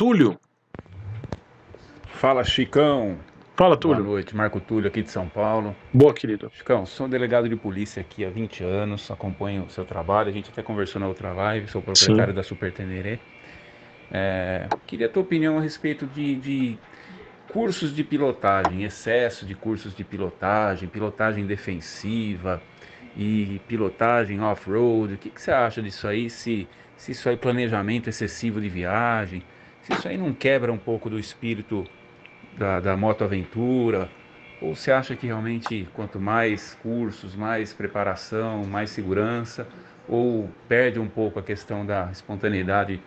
Túlio. Fala, Chicão. Fala, Túlio. Boa noite, Marco Túlio aqui de São Paulo. Boa, querido. Chicão, sou delegado de polícia aqui há 20 anos, acompanho o seu trabalho, a gente até conversou na outra live, sou proprietário Sim. da Super Teneré. É, queria a tua opinião a respeito de, de cursos de pilotagem, excesso de cursos de pilotagem, pilotagem defensiva e pilotagem off-road. O que, que você acha disso aí? Se, se isso aí é planejamento excessivo de viagem isso aí não quebra um pouco do espírito da, da aventura Ou você acha que realmente quanto mais cursos, mais preparação, mais segurança, ou perde um pouco a questão da espontaneidade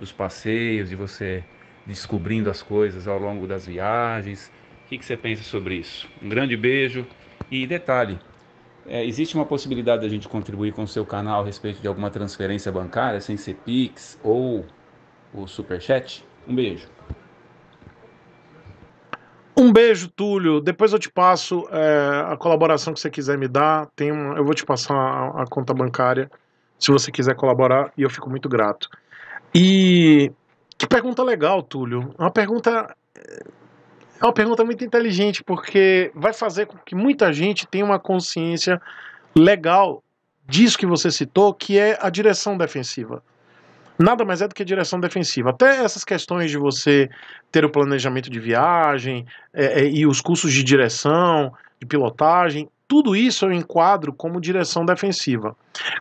dos passeios, de você descobrindo as coisas ao longo das viagens? O que, que você pensa sobre isso? Um grande beijo e detalhe. É, existe uma possibilidade da gente contribuir com o seu canal a respeito de alguma transferência bancária, sem ser Pix ou o superchat. Um beijo. Um beijo, Túlio. Depois eu te passo é, a colaboração que você quiser me dar. Tem eu vou te passar a, a, conta bancária se você quiser colaborar e eu fico muito grato. E que pergunta legal, Túlio. É uma pergunta eh, é uma pergunta muito inteligente porque vai fazer com que muita gente tenha uma consciência legal disso que você citou, que é a direção defensiva nada mais é do que direção defensiva. Até essas questões de você ter o planejamento de viagem é, é, e os cursos de direção, de pilotagem, tudo isso eu enquadro como direção defensiva,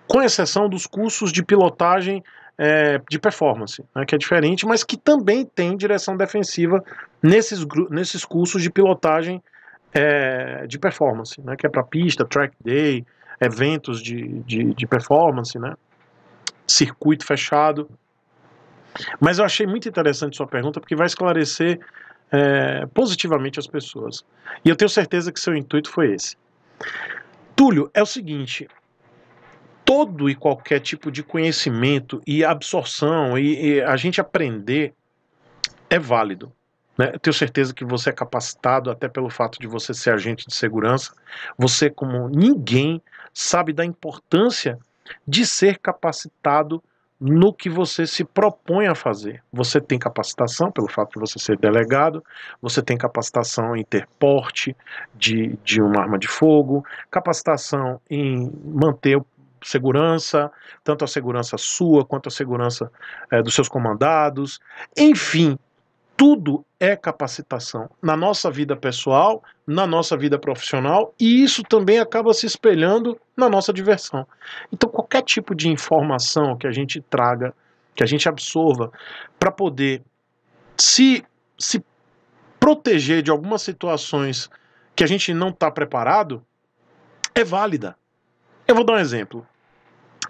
com exceção dos cursos de pilotagem é, de performance, né, que é diferente, mas que também tem direção defensiva nesses, nesses cursos de pilotagem é, de performance, né, que é para pista, track day, eventos de, de, de performance, né? circuito fechado. Mas eu achei muito interessante sua pergunta, porque vai esclarecer é, positivamente as pessoas. E eu tenho certeza que seu intuito foi esse. Túlio, é o seguinte: todo e qualquer tipo de conhecimento e absorção e, e a gente aprender é válido. Né? Eu tenho certeza que você é capacitado, até pelo fato de você ser agente de segurança. Você, como ninguém, sabe da importância de ser capacitado no que você se propõe a fazer. Você tem capacitação pelo fato de você ser delegado, você tem capacitação em ter porte de, de uma arma de fogo, capacitação em manter segurança, tanto a segurança sua quanto a segurança é, dos seus comandados, enfim, tudo é capacitação na nossa vida pessoal, na nossa vida profissional e isso também acaba se espelhando na nossa diversão. Então, qualquer tipo de informação que a gente traga, que a gente absorva, para poder se, se proteger de algumas situações que a gente não está preparado, é válida. Eu vou dar um exemplo.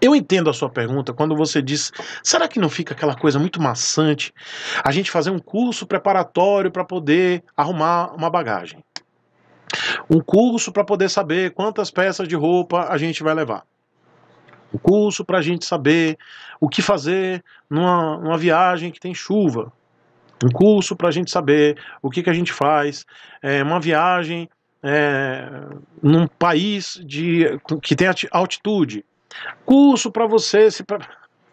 Eu entendo a sua pergunta quando você diz: será que não fica aquela coisa muito maçante a gente fazer um curso preparatório para poder arrumar uma bagagem? Um curso para poder saber quantas peças de roupa a gente vai levar. Um curso para a gente saber o que fazer numa, numa viagem que tem chuva. Um curso para a gente saber o que, que a gente faz. É, uma viagem é, num país de, que tem altitude. Curso para você, se pra...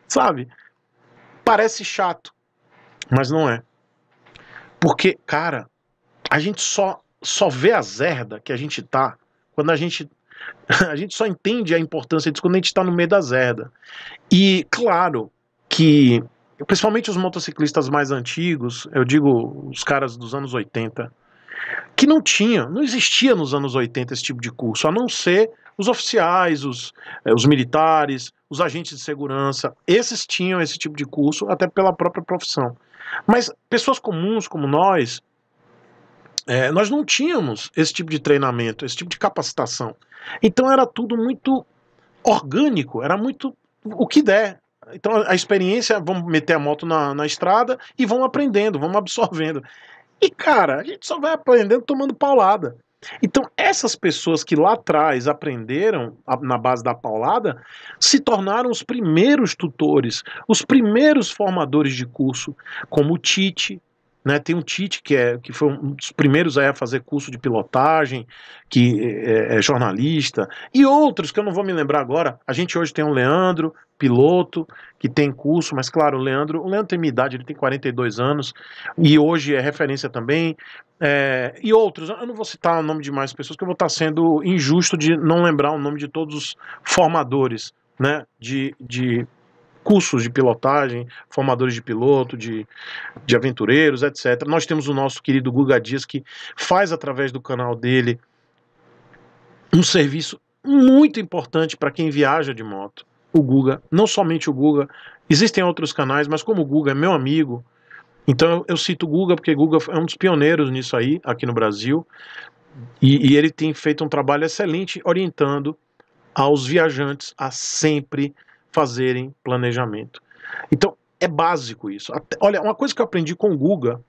sabe? Parece chato, mas não é. Porque, cara, a gente só só vê a zerda que a gente tá quando a gente a gente só entende a importância disso quando a gente está no meio da zerda. E claro que principalmente os motociclistas mais antigos, eu digo os caras dos anos 80, que não tinha, não existia nos anos 80 esse tipo de curso, a não ser os oficiais, os, eh, os militares, os agentes de segurança, esses tinham esse tipo de curso, até pela própria profissão. Mas pessoas comuns como nós, eh, nós não tínhamos esse tipo de treinamento, esse tipo de capacitação. Então era tudo muito orgânico, era muito o que der. Então a experiência, vamos meter a moto na, na estrada e vão aprendendo, vão absorvendo. E cara, a gente só vai aprendendo tomando paulada. Então, essas pessoas que lá atrás aprenderam a, na base da paulada se tornaram os primeiros tutores, os primeiros formadores de curso, como o Tite, né, tem um Tite que, é, que foi um dos primeiros a fazer curso de pilotagem, que é, é, é, jornalista, e outros que eu não vou me lembrar agora. A gente hoje tem um Leandro, piloto, que tem curso, mas claro, o Leandro, o Leandro tem minha idade, ele tem 42 anos, e hoje é referência também. É, e outros, eu não vou citar o nome de mais pessoas, que eu vou estar sendo injusto de não lembrar o nome de todos os formadores né, de, de cursos de pilotagem, formadores de piloto, de, de aventureiros, etc. Nós temos o nosso querido Guga Dias, que faz através do canal dele um serviço muito importante para quem viaja de moto. O Guga, não somente o Guga, existem outros canais, mas como o Guga é meu amigo, então eu cito o Guga porque o Guga é um dos pioneiros nisso aí, aqui no Brasil, e, e ele tem feito um trabalho excelente orientando aos viajantes a sempre fazerem planejamento. Então, é básico isso. Até, olha, uma coisa que eu aprendi com o Guga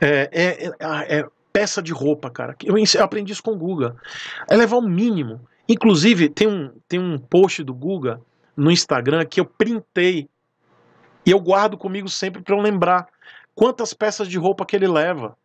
é, é, é, é peça de roupa, cara. Eu, eu aprendi isso com o Guga. É levar o mínimo. Inclusive, tem um, tem um post do Guga no Instagram que eu printei e eu guardo comigo sempre para eu lembrar quantas peças de roupa que ele leva.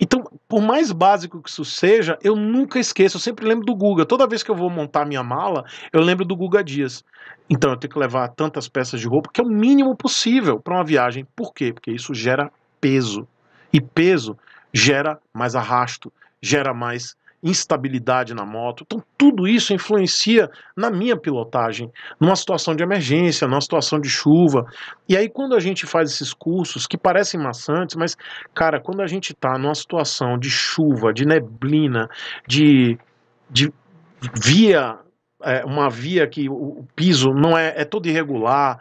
Então, por mais básico que isso seja, eu nunca esqueço, eu sempre lembro do Guga. Toda vez que eu vou montar minha mala, eu lembro do Guga Dias. Então, eu tenho que levar tantas peças de roupa, que é o mínimo possível para uma viagem. Por quê? Porque isso gera peso. E peso gera mais arrasto, gera mais instabilidade na moto. Então, tudo isso influencia na minha pilotagem, numa situação de emergência, numa situação de chuva. E aí, quando a gente faz esses cursos que parecem maçantes, mas, cara, quando a gente está numa situação de chuva, de neblina, de, de via, é, uma via que o, o piso não é, é todo irregular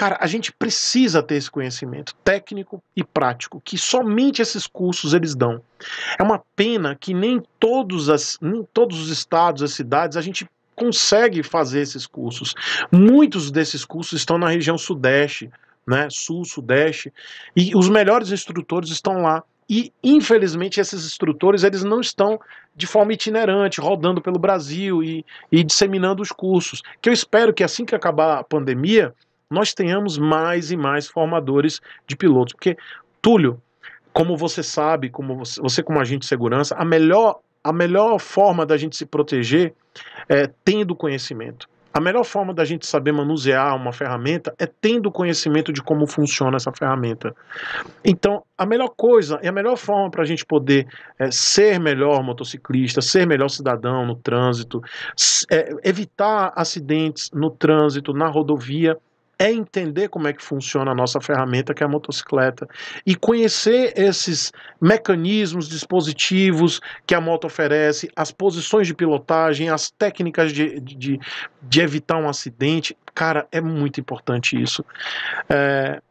Cara, a gente precisa ter esse conhecimento técnico e prático que somente esses cursos eles dão. É uma pena que nem todos, as, nem todos os estados, as cidades, a gente consegue fazer esses cursos. Muitos desses cursos estão na região sudeste, né, sul, sudeste, e os melhores instrutores estão lá. E infelizmente esses instrutores eles não estão de forma itinerante, rodando pelo Brasil e, e disseminando os cursos. Que eu espero que assim que acabar a pandemia, nós tenhamos mais e mais formadores de pilotos. Porque, Túlio, como você sabe, como você, você como agente de segurança, a melhor, a melhor forma da gente se proteger é tendo conhecimento. A melhor forma da gente saber manusear uma ferramenta é tendo conhecimento de como funciona essa ferramenta. Então, a melhor coisa e a melhor forma para a gente poder é, ser melhor motociclista, ser melhor cidadão no trânsito, é, evitar acidentes no trânsito, na rodovia, é entender como é que funciona a nossa ferramenta, que é a motocicleta, e conhecer esses mecanismos, dispositivos que a moto oferece, as posições de pilotagem, as técnicas de, de, de evitar um acidente. Cara, é muito importante isso. É,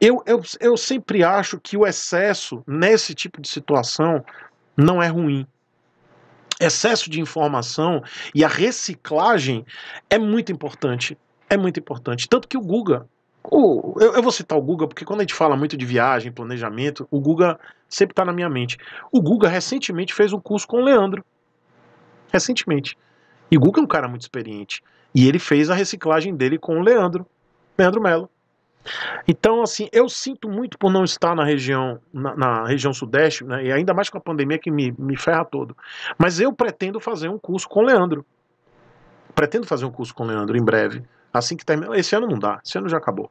eu, eu, eu sempre acho que o excesso nesse tipo de situação não é ruim excesso de informação e a reciclagem é muito importante é muito importante. Tanto que o Guga, o, eu, eu, vou citar o Guga, porque quando a gente fala muito de viagem, planejamento, o Guga sempre está na minha mente. O Guga recentemente fez um curso com o Leandro. Recentemente. E o Guga é um cara muito experiente. E ele fez a reciclagem dele com o Leandro. Leandro Melo. Então, assim, eu sinto muito por não estar na região, na, na região sudeste, né, e ainda mais com a pandemia que me, me ferra todo. Mas eu pretendo fazer um curso com o Leandro. Pretendo fazer um curso com o Leandro em breve. Assim que termina, Esse ano não dá, esse ano já acabou.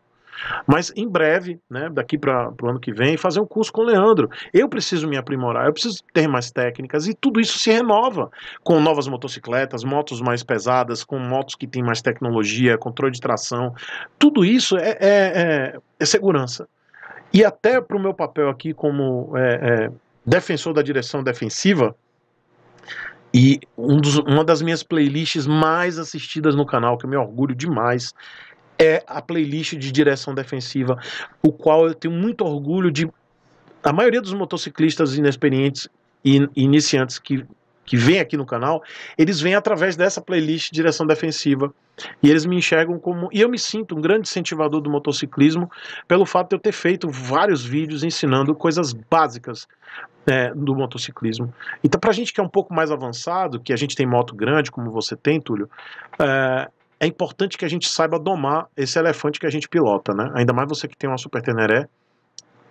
Mas em breve, né, daqui para o ano que vem, fazer um curso com o Leandro. Eu preciso me aprimorar, eu preciso ter mais técnicas e tudo isso se renova com novas motocicletas, motos mais pesadas, com motos que têm mais tecnologia, controle de tração. Tudo isso é, é, é, é segurança. E até para o meu papel aqui como é, é, defensor da direção defensiva, e um dos, uma das minhas playlists mais assistidas no canal, que eu me orgulho demais, é a playlist de direção defensiva, o qual eu tenho muito orgulho de. A maioria dos motociclistas inexperientes e iniciantes que, que vêm aqui no canal, eles vêm através dessa playlist de direção defensiva. E eles me enxergam como. E eu me sinto um grande incentivador do motociclismo pelo fato de eu ter feito vários vídeos ensinando coisas básicas é, do motociclismo. Então, para a gente que é um pouco mais avançado, que a gente tem moto grande, como você tem, Túlio, é, é importante que a gente saiba domar esse elefante que a gente pilota, né? Ainda mais você que tem uma super teneré,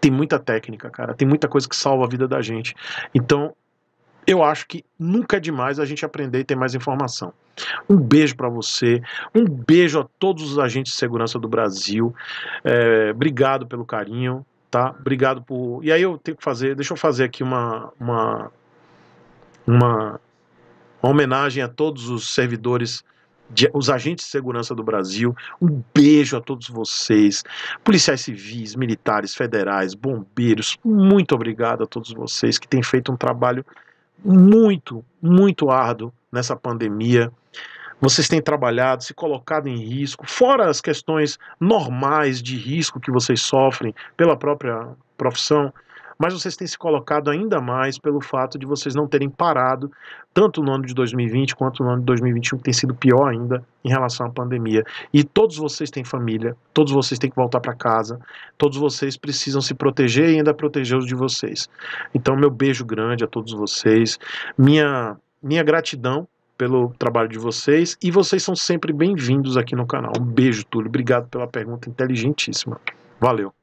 tem muita técnica, cara, tem muita coisa que salva a vida da gente. Então, eu acho que nunca é demais a gente aprender e ter mais informação. Um beijo para você, um beijo a todos os agentes de segurança do Brasil. É, obrigado pelo carinho tá? Obrigado por. E aí eu tenho que fazer. Deixa eu fazer aqui uma uma uma, uma homenagem a todos os servidores. De, os agentes de segurança do Brasil, um beijo a todos vocês, policiais civis, militares, federais, bombeiros, muito obrigado a todos vocês que têm feito um trabalho muito, muito árduo nessa pandemia vocês têm trabalhado, se colocado em risco, fora as questões normais de risco que vocês sofrem pela própria profissão, mas vocês têm se colocado ainda mais pelo fato de vocês não terem parado, tanto no ano de 2020 quanto no ano de 2021, que tem sido pior ainda em relação à pandemia. E todos vocês têm família, todos vocês têm que voltar para casa, todos vocês precisam se proteger e ainda proteger os de vocês. Então, meu beijo grande a todos vocês, minha, minha gratidão pelo trabalho de vocês e vocês são sempre bem-vindos aqui no canal. Um beijo, Túlio. Obrigado pela pergunta inteligentíssima. Valeu.